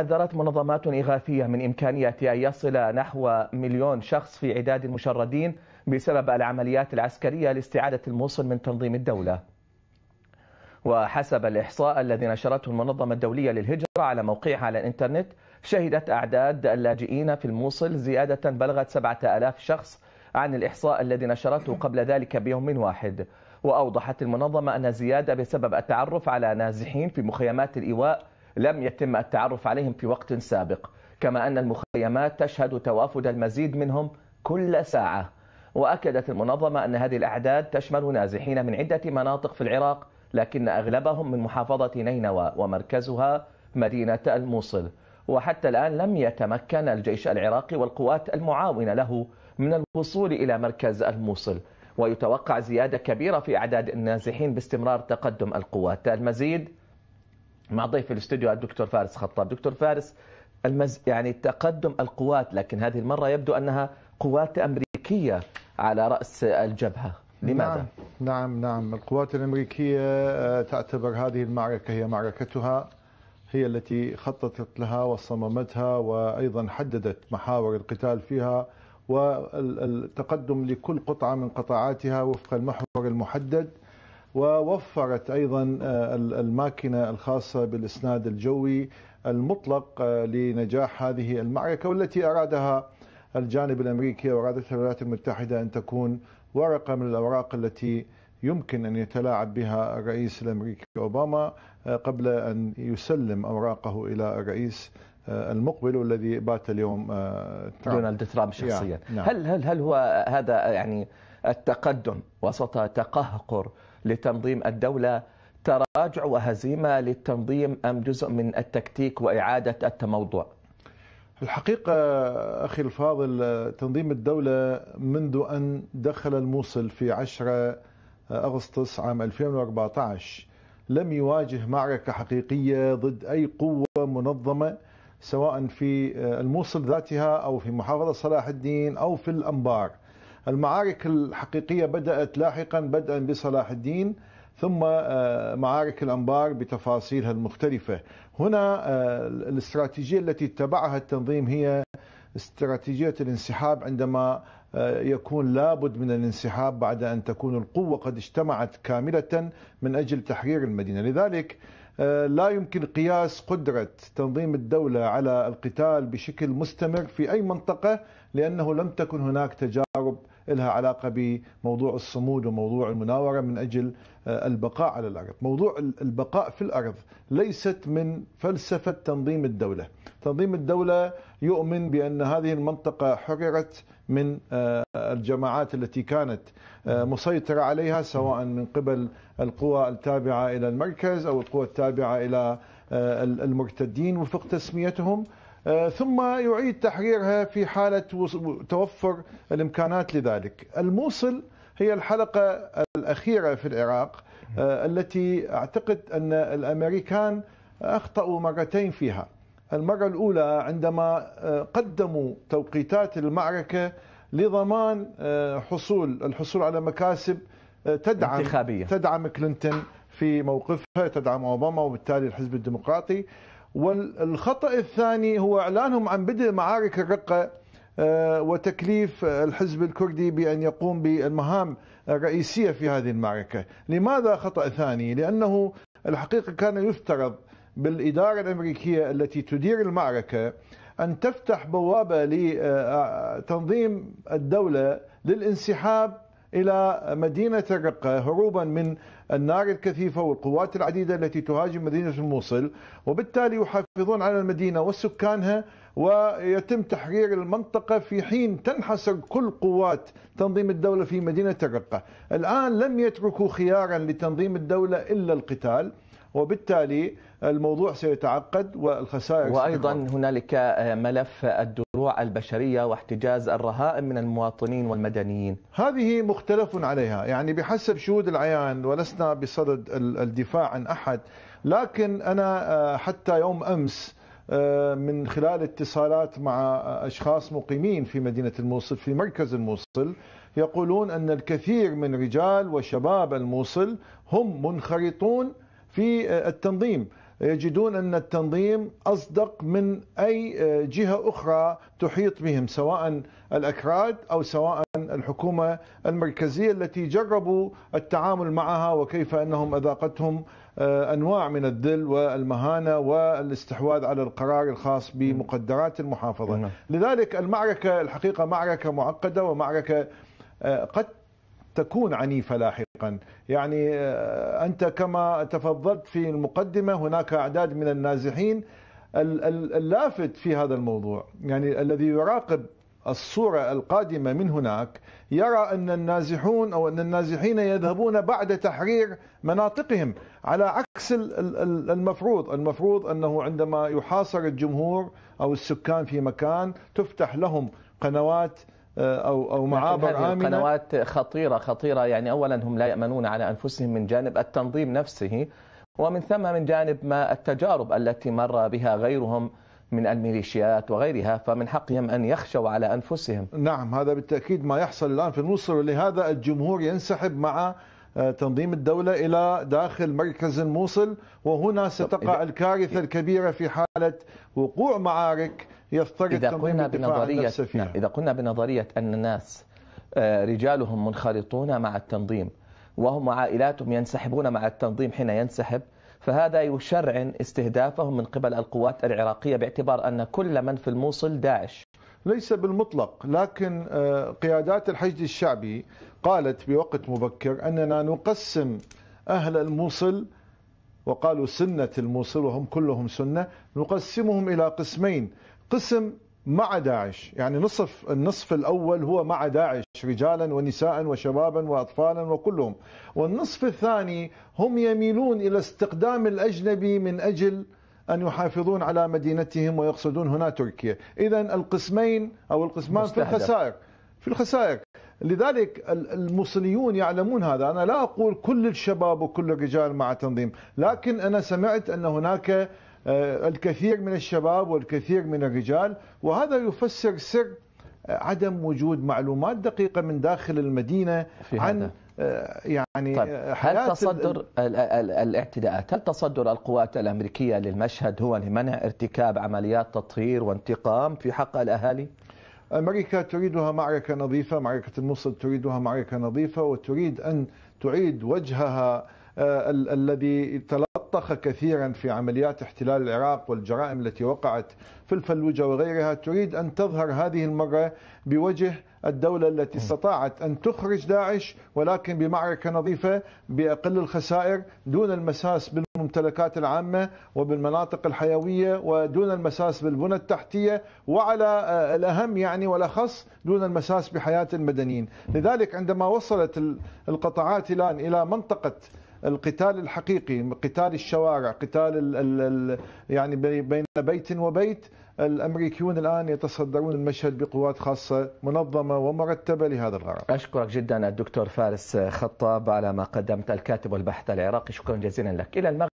حذرت منظمات إغاثية من إمكانية أن يصل نحو مليون شخص في عداد المشردين بسبب العمليات العسكرية لاستعادة الموصل من تنظيم الدولة وحسب الإحصاء الذي نشرته المنظمة الدولية للهجرة على موقعها على الإنترنت شهدت أعداد اللاجئين في الموصل زيادة بلغت 7000 شخص عن الإحصاء الذي نشرته قبل ذلك بيوم واحد وأوضحت المنظمة أن الزيادة بسبب التعرف على نازحين في مخيمات الإيواء لم يتم التعرف عليهم في وقت سابق كما أن المخيمات تشهد توافد المزيد منهم كل ساعة وأكدت المنظمة أن هذه الأعداد تشمل نازحين من عدة مناطق في العراق لكن أغلبهم من محافظة نينوى ومركزها مدينة الموصل وحتى الآن لم يتمكن الجيش العراقي والقوات المعاونة له من الوصول إلى مركز الموصل ويتوقع زيادة كبيرة في أعداد النازحين باستمرار تقدم القوات المزيد مع ضيف الاستوديو الدكتور فارس خطاب دكتور فارس المز... يعني تقدم القوات لكن هذه المرة يبدو أنها قوات أمريكية على رأس الجبهة لماذا؟ نعم نعم, نعم. القوات الأمريكية آه، تعتبر هذه المعركة هي معركتها هي التي خططت لها وصممتها وأيضا حددت محاور القتال فيها والتقدم لكل قطعة من قطاعاتها وفق المحور المحدد ووفرت ايضا آه، الماكينه الخاصه بالاسناد الجوي المطلق آه، لنجاح هذه المعركه والتي ارادها الجانب الامريكي وارادتها الولايات المتحده ان تكون ورقه من الاوراق التي يمكن ان يتلاعب بها الرئيس الامريكي اوباما آه، قبل ان يسلم اوراقه الى الرئيس المقبل والذي بات اليوم ترامب دونالد ترامب نعم. شخصيا يعني نعم. هل هل هل هو هذا يعني التقدم وسط تقهقر لتنظيم الدولة تراجع وهزيمة للتنظيم أم جزء من التكتيك وإعادة التموضع الحقيقة أخي الفاضل تنظيم الدولة منذ أن دخل الموصل في 10 أغسطس عام 2014 لم يواجه معركة حقيقية ضد أي قوة منظمة سواء في الموصل ذاتها أو في محافظة صلاح الدين أو في الأنبار المعارك الحقيقية بدأت لاحقا بدءا بصلاح الدين ثم آه، معارك الأنبار بتفاصيلها المختلفة هنا آه، الاستراتيجية التي اتبعها التنظيم هي استراتيجية الانسحاب عندما آه، يكون لابد من الانسحاب بعد أن تكون القوة قد اجتمعت كاملة من أجل تحرير المدينة لذلك لا يمكن قياس قدرة تنظيم الدولة على القتال بشكل مستمر في أي منطقة لأنه لم تكن هناك تجارب لها علاقه بموضوع الصمود وموضوع المناوره من اجل آه، البقاء على الارض، موضوع البقاء في الارض ليست من فلسفه تنظيم الدوله، تنظيم الدوله يؤمن بان هذه المنطقه حررت من آه، الجماعات التي كانت آه، مسيطره عليها سواء من قبل القوى التابعه الى المركز او القوى التابعه الى المرتدين وفق تسميتهم آه، ثم يعيد تحريرها في حالة توفر الإمكانات لذلك الموصل هي الحلقة الأخيرة في العراق آه، التي أعتقد أن الأمريكان أخطأوا مرتين فيها المرة الأولى عندما آه، قدموا توقيتات المعركة لضمان حصول الحصول على مكاسب تدعم انتخابية. تدعم كلينتون في موقفها تدعم أوباما وبالتالي الحزب الديمقراطي والخطأ الثاني هو إعلانهم عن بدء معارك الرقة آه، وتكليف الحزب الكردي بأن يقوم بالمهام الرئيسية في هذه المعركة لماذا خطأ ثاني؟ لأنه الحقيقة كان يفترض بالإدارة الأمريكية التي تدير المعركة أن تفتح بوابة لتنظيم الدولة للانسحاب إلى مدينة الرقة هروبا من النار الكثيفة والقوات العديدة التي تهاجم مدينة الموصل وبالتالي يحافظون على المدينة وسكانها ويتم تحرير المنطقة في حين تنحصر كل قوات تنظيم الدولة في مدينة الرقة الآن لم يتركوا خيارا لتنظيم الدولة إلا القتال وبالتالي الموضوع سيتعقد والخسائر وأيضا هنالك ملف الدول مشروع البشرية واحتجاز الرهائن من المواطنين والمدنيين هذه مختلف عليها يعني بحسب شهود العيان ولسنا بصدد الدفاع عن أحد لكن أنا آه، حتى يوم أمس آه، من خلال اتصالات مع آه، أشخاص مقيمين في مدينة الموصل في مركز الموصل يقولون أن الكثير من رجال وشباب الموصل هم منخرطون في التنظيم يجدون أن التنظيم أصدق من أي آه، جهة أخرى تحيط بهم سواء الأكراد أو سواء الحكومة المركزية التي جربوا التعامل معها وكيف أنهم أذاقتهم آه، أنواع من الذل والمهانة والاستحواذ على القرار الخاص بمقدرات المحافظة نعم. لذلك المعركة الحقيقة معركة معقدة ومعركة آه، قد تكون عنيفة لاحقا يعني آه، أنت كما تفضلت في المقدمة هناك أعداد من النازحين اللافت في هذا الموضوع يعني الذي يراقب الصورة القادمة من هناك يرى أن النازحون أو أن النازحين يذهبون بعد تحرير مناطقهم على عكس المفروض المفروض أنه عندما يحاصر الجمهور أو السكان في مكان تفتح لهم قنوات آه، او او معابر هذه امنه قنوات خطيره خطيره يعني اولا هم لا يامنون على انفسهم من جانب التنظيم نفسه ومن ثم من جانب ما التجارب التي مر بها غيرهم من الميليشيات وغيرها فمن حقهم أن يخشوا على أنفسهم نعم هذا بالتأكيد ما يحصل الآن في مصر ولهذا الجمهور ينسحب مع آه، تنظيم الدولة إلى داخل مركز الموصل وهنا ستقع الكارثة الكبيرة في حالة وقوع معارك يستجد إذا قلنا بنظرية نعم إذا قلنا بنظرية أن الناس آه، رجالهم منخرطون مع التنظيم وهم عائلاتهم ينسحبون مع التنظيم حين ينسحب فهذا يشرعن استهدافهم من قبل القوات العراقية باعتبار أن كل من في الموصل داعش ليس بالمطلق لكن آه، قيادات الحشد الشعبي قالت بوقت مبكر أننا نقسم أهل الموصل وقالوا سنة الموصل وهم كلهم سنة نقسمهم إلى قسمين قسم مع داعش يعني نصف النصف الأول هو مع داعش رجالا ونساء وشبابا وأطفالا وكلهم والنصف الثاني هم يميلون إلى استقدام الأجنبي من أجل أن يحافظون على مدينتهم ويقصدون هنا تركيا إذا القسمين أو القسمان مستهدف. في الخسائر في الخسائر لذلك الموصليون يعلمون هذا أنا لا أقول كل الشباب وكل الرجال مع تنظيم لكن أنا سمعت أن هناك آه، الكثير من الشباب والكثير من الرجال وهذا يفسر سر آه، عدم وجود معلومات دقيقة من داخل المدينة في عن هذا. آه، يعني طيب هل تصدر الـ الـ الاعتداءات هل تصدر القوات الأمريكية للمشهد هو لمنع ارتكاب عمليات تطهير وانتقام في حق الأهالي؟ أمريكا تريدها معركة نظيفة معركة الموصل تريدها معركة نظيفة وتريد أن تعيد وجهها الذي تلقى لطخ كثيرا في عمليات احتلال العراق والجرائم التي وقعت في الفلوجة وغيرها تريد أن تظهر هذه المرة بوجه الدولة التي استطاعت أن تخرج داعش ولكن بمعركة نظيفة بأقل الخسائر دون المساس بالممتلكات العامة وبالمناطق الحيوية ودون المساس بالبنى التحتية وعلى آه، الأهم يعني والأخص دون المساس بحياة المدنيين لذلك عندما وصلت القطاعات الآن إلى منطقة القتال الحقيقي قتال الشوارع قتال ال ال يعني بين بيت وبيت الامريكيون الان يتصدرون المشهد بقوات خاصه منظمه ومرتبه لهذا الغرض. اشكرك جدا الدكتور فارس خطاب على ما قدمت الكاتب والباحث العراقي شكرا جزيلا لك الى المغرب